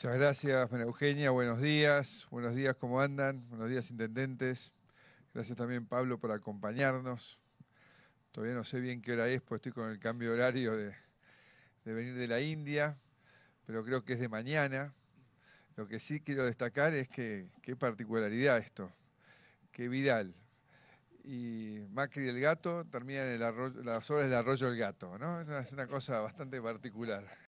Muchas gracias, María Eugenia. Buenos días. Buenos días, ¿cómo andan? Buenos días, intendentes. Gracias también, Pablo, por acompañarnos. Todavía no sé bien qué hora es, porque estoy con el cambio horario de, venir de la India, pero creo que es de mañana. Lo que sí quiero destacar es que qué particularidad esto, qué Vidal y Macri el Gato terminan en el arroyo, las obras del Arroyo del Gato, ¿no? es una cosa bastante particular.